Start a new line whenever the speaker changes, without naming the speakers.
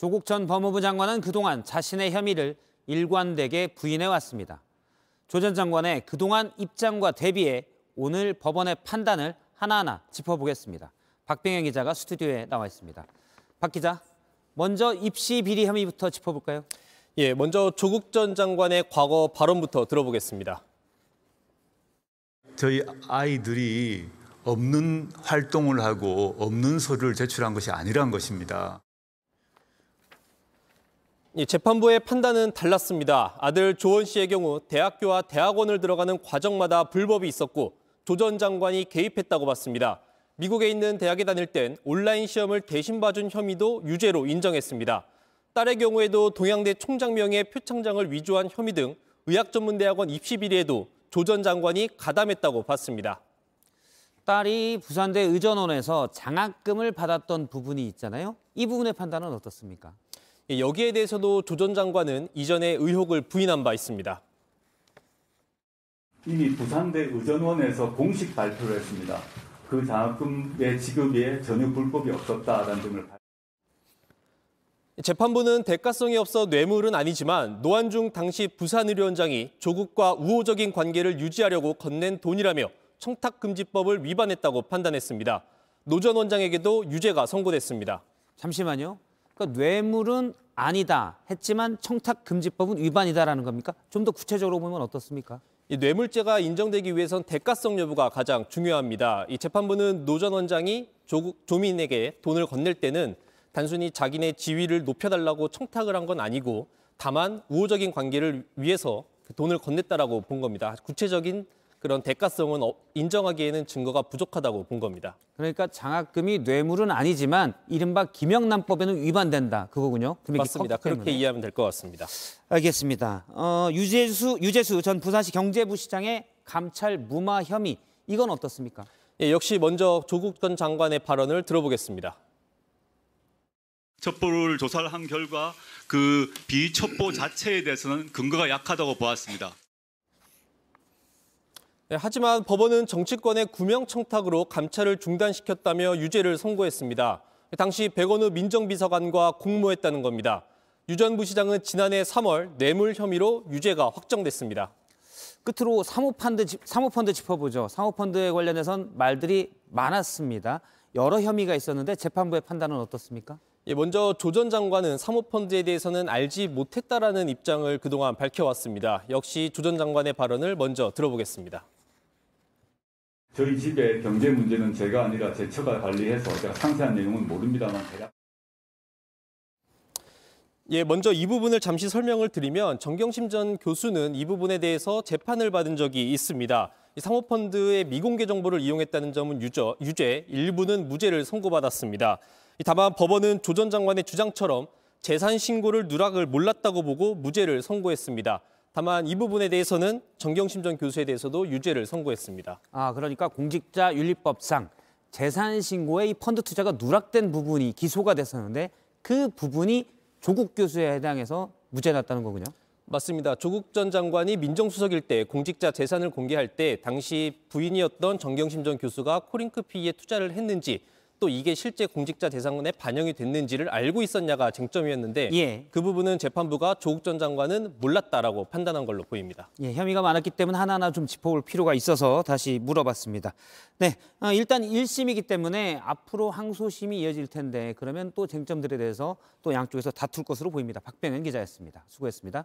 조국 전 법무부 장관은 그동안 자신의 혐의를 일관되게 부인해왔습니다. 조 전 장관의 그동안 입장과 대비해 오늘 법원의 판단을 하나하나 짚어보겠습니다. 박병현 기자가 스튜디오에 나와 있습니다. 박 기자, 먼저 입시 비리 혐의부터 짚어볼까요? 예, 먼저 조국 전 장관의
과거 발언부터 들어보겠습니다.
저희 아이들이 없는 활동을 하고 없는 서류를 제출한 것이 아니란 것입니다.
재판부의 판단은 달랐습니다. 아들 조원 씨의 경우 대학교와 대학원을 들어가는 과정마다 불법이 있었고 조전 장관이 개입했다고 봤습니다. 미국에 있는 대학에 다닐 땐 온라인 시험을 대신 봐준 혐의도 유죄로 인정했습니다. 딸의 경우에도 동양대 총장 명의 표창장을 위조한 혐의 등
의학전문대학원 입시 비리에도 조전 장관이 가담했다고 봤습니다. 딸이 부산대 의전원에서 장학금을 받았던 부분이 있잖아요. 이 부분의 판단은 어떻습니까? 예, 여기에 대해서도 조 전 장관은 이전의 의혹을 부인한 바 있습니다. 이미 부산대 의전원에서 공식 발표를 했습니다. 그 장학금의 지급에 전혀 불법이 없었다라는 점을
재판부는 대가성이 없어 뇌물은 아니지만 노한중 당시 부산의료원장이 조국과 우호적인 관계를 유지하려고 건넨 돈이라며 청탁금지법을
위반했다고 판단했습니다. 노 전 원장에게도 유죄가 선고됐습니다. 잠시만요. 그러니까 뇌물은 아니다 했지만 청탁금지법은 위반이다라는 겁니까? 좀 더 구체적으로 보면 어떻습니까? 이
뇌물죄가 인정되기 위해선 대가성 여부가 가장 중요합니다. 이 재판부는 노전 원장이 조, 조민에게 돈을 건넬 때는 단순히 자기네 지위를 높여달라고 청탁을 한 건 아니고 다만 우호적인 관계를 위해서
돈을 건넸다라고 본 겁니다. 구체적인 그런 대가성은 어, 인정하기에는 증거가 부족하다고 본 겁니다. 그러니까 장학금이 뇌물은 아니지만 이른바 김영란법에는 위반된다 그거군요. 맞습니다. 그렇게 이해하면 될 것 같습니다. 알겠습니다. 어, 유재수 유재수 전 부산시 경제부 시장의 감찰 무마 혐의 이건 어떻습니까? 예, 역시 먼저 조국 전 장관의 발언을 들어보겠습니다. 첩보를 조사한 결과 그 비첩보 자체에 대해서는 근거가 약하다고 보았습니다.
네, 하지만 법원은 정치권의 구명청탁으로 감찰을 중단시켰다며 유죄를 선고했습니다. 당시 백원우 민정비서관과 공모했다는 겁니다. 유전 부시장은 지난해 3월 뇌물 혐의로 유죄가
확정됐습니다. 끝으로 사모펀드, 사모펀드 짚어보죠. 사모펀드에 관련해선 말들이 많았습니다. 여러 혐의가 있었는데 재판부의 판단은 어떻습니까? 예, 먼저
조 전 장관은 사모펀드에 대해서는 알지 못했다라는 입장을 그동안 밝혀왔습니다. 역시 조 전 장관의 발언을 먼저 들어보겠습니다.
저희 집의 경제 문제는 제가 아니라 제 처가 관리해서 제가 상세한 내용은 모릅니다만 대략.
예, 먼저 이 부분을 잠시 설명을 드리면 정경심 전 교수는 이 부분에 대해서 재판을 받은 적이 있습니다. 상호펀드의 미공개 정보를 이용했다는 점은 유저, 유죄, 일부는 무죄를 선고받았습니다. 다만 법원은 조 전 장관의 주장처럼 재산 신고를 누락을 몰랐다고 보고 무죄를 선고했습니다. 다만 이
부분에 대해서는 정경심 전 교수에 대해서도 유죄를 선고했습니다. 아 그러니까 공직자 윤리법상 재산 신고에 이 펀드 투자가 누락된 부분이 기소가 됐었는데 그 부분이 조국 교수에 해당해서 무죄 났다는 거군요. 맞습니다. 조국 전
장관이 민정수석일 때 공직자 재산을 공개할 때 당시 부인이었던 정경심 전 교수가 코링크 피에 투자를 했는지 또 이게 실제 공직자 대상에 군 반영이 됐는지를 알고
있었냐가 쟁점이었는데 예. 그 부분은
재판부가 조국 전 장관은 몰랐다라고 판단한 걸로
보입니다. 예, 혐의가 많았기 때문에 하나하나 좀 짚어볼 필요가 있어서 다시 물어봤습니다. 네, 아, 일단 1심이기 때문에 앞으로 항소심이 이어질 텐데 그러면 또 쟁점들에 대해서 또 양쪽에서 다툴 것으로 보입니다. 박병현 기자였습니다. 수고했습니다.